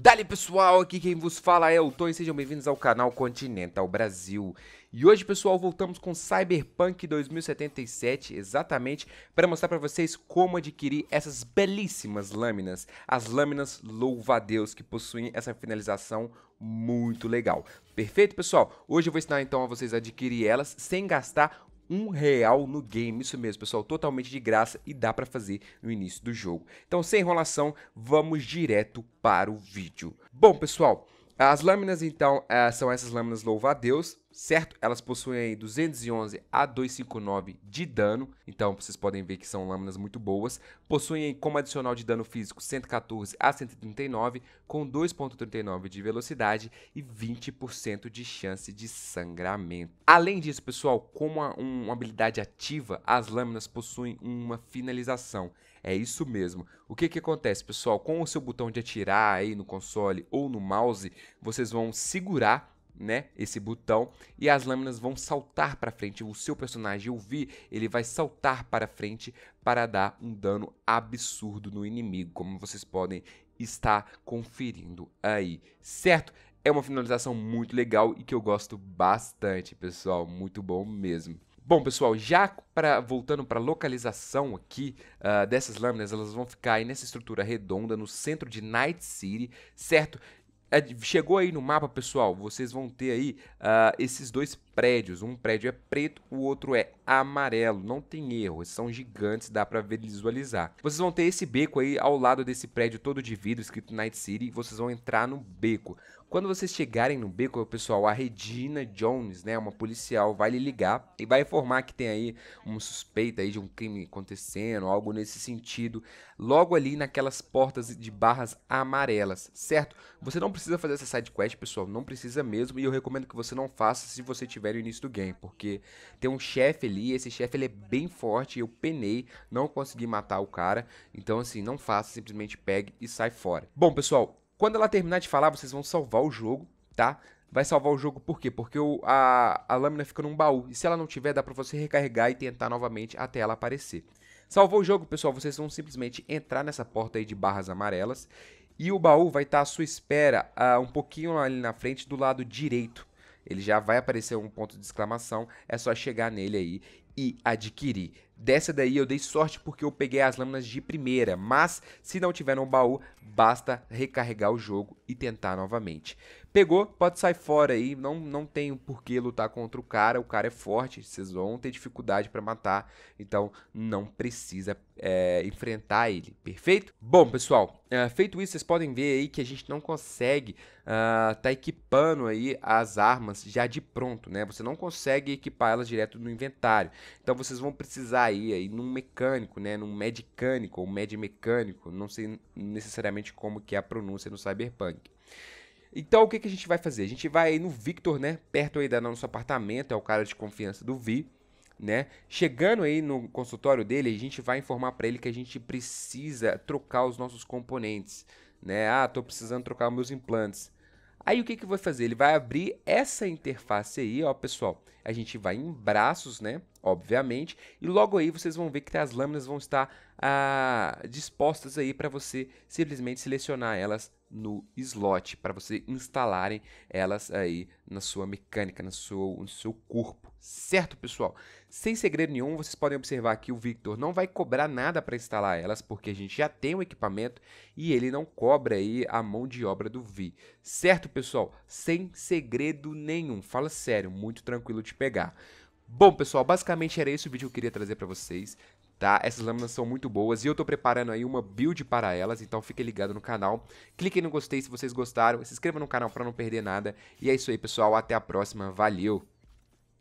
Dali pessoal, aqui quem vos fala é o Tom e sejam bem-vindos ao canal Continental Brasil. E hoje pessoal, voltamos com Cyberpunk 2077, exatamente para mostrar para vocês como adquirir essas belíssimas lâminas. As lâminas louva-a-Deus que possuem essa finalização muito legal. Perfeito pessoal? Hoje eu vou ensinar então a vocês a adquirir elas sem gastar um real no game. Isso mesmo, pessoal, totalmente de graça e dá para fazer no início do jogo. Então, sem enrolação, vamos direto para o vídeo. Bom, pessoal, as lâminas então eh, são essas lâminas louva a Deus certo? Elas possuem aí 211 a 259 de dano, então vocês podem ver que são lâminas muito boas. Possuem como adicional de dano físico 114 a 139, com 2.39 de velocidade e 20% de chance de sangramento. Além disso, pessoal, como uma, uma habilidade ativa, as lâminas possuem uma finalização. É isso mesmo. O que, que acontece, pessoal? Com o seu botão de atirar aí no console ou no mouse, vocês vão segurar né, esse botão e as lâminas vão saltar para frente. O seu personagem vi ele vai saltar para frente para dar um dano absurdo no inimigo, como vocês podem estar conferindo aí, certo? É uma finalização muito legal e que eu gosto bastante, pessoal, muito bom mesmo. Bom, pessoal, já pra, voltando para a localização aqui uh, dessas lâminas, elas vão ficar aí nessa estrutura redonda no centro de Night City, certo? É, chegou aí no mapa, pessoal, vocês vão ter aí uh, esses dois prédios. Um prédio é preto, o outro é amarelo. Não tem erro, são gigantes, dá para visualizar. Vocês vão ter esse beco aí ao lado desse prédio todo de vidro escrito Night City. e Vocês vão entrar no beco. Quando vocês chegarem no beco, pessoal, a Regina Jones, né, uma policial, vai lhe ligar e vai informar que tem aí um suspeito aí de um crime acontecendo, algo nesse sentido, logo ali naquelas portas de barras amarelas, certo? Você não precisa fazer essa side quest, pessoal, não precisa mesmo, e eu recomendo que você não faça se você tiver recupere o início do game, porque tem um chefe ali, esse chefe ele é bem forte, eu penei, não consegui matar o cara, então assim, não faça, simplesmente pegue e sai fora. Bom, pessoal, quando ela terminar de falar, vocês vão salvar o jogo, tá? vai salvar o jogo por quê? Porque o, a, a lâmina fica num baú. E se ela não tiver, dá pra você recarregar e tentar novamente até ela aparecer. Salvou o jogo, pessoal, vocês vão simplesmente entrar nessa porta aí de barras amarelas. E o baú vai estar tá à sua espera, uh, um pouquinho ali na frente, do lado direito ele já vai aparecer um ponto de exclamação, é só chegar nele aí e adquiri. Dessa daí eu dei sorte porque eu peguei as lâminas de primeira, mas se não tiver no baú, basta recarregar o jogo e tentar novamente. Pegou, pode sair fora aí, não, não tem por que lutar contra o cara, o cara é forte, vocês vão ter dificuldade para matar, então não precisa é, enfrentar ele, perfeito? Bom, pessoal, é, feito isso, vocês podem ver aí que a gente não consegue uh, tá equipando aí as armas já de pronto, né? Você não consegue equipar elas direto no inventário. Então vocês vão precisar aí, aí num mecânico, né? Num medicânico ou mecânico não sei necessariamente como que é a pronúncia no Cyberpunk. Então o que, que a gente vai fazer? A gente vai aí no Victor, né? Perto aí do nosso apartamento, é o cara de confiança do Vi. Né? Chegando aí no consultório dele, a gente vai informar para ele que a gente precisa trocar os nossos componentes, né? Ah, tô precisando trocar meus implantes. Aí o que, que vai fazer? Ele vai abrir essa interface aí, ó, pessoal. A gente vai em braços, né? Obviamente. E logo aí vocês vão ver que as lâminas vão estar ah, dispostas aí para você simplesmente selecionar elas no slot para você instalarem elas aí na sua mecânica, no seu, no seu corpo, certo, pessoal? Sem segredo nenhum, vocês podem observar que o Victor não vai cobrar nada para instalar elas, porque a gente já tem o equipamento e ele não cobra aí a mão de obra do Vi, certo, pessoal? Sem segredo nenhum, fala sério, muito tranquilo de pegar. Bom, pessoal, basicamente era esse o vídeo que eu queria trazer para vocês tá? Essas lâminas são muito boas e eu tô preparando aí uma build para elas, então fique ligado no canal. Clique no gostei se vocês gostaram, se inscreva no canal para não perder nada. E é isso aí, pessoal, até a próxima, valeu!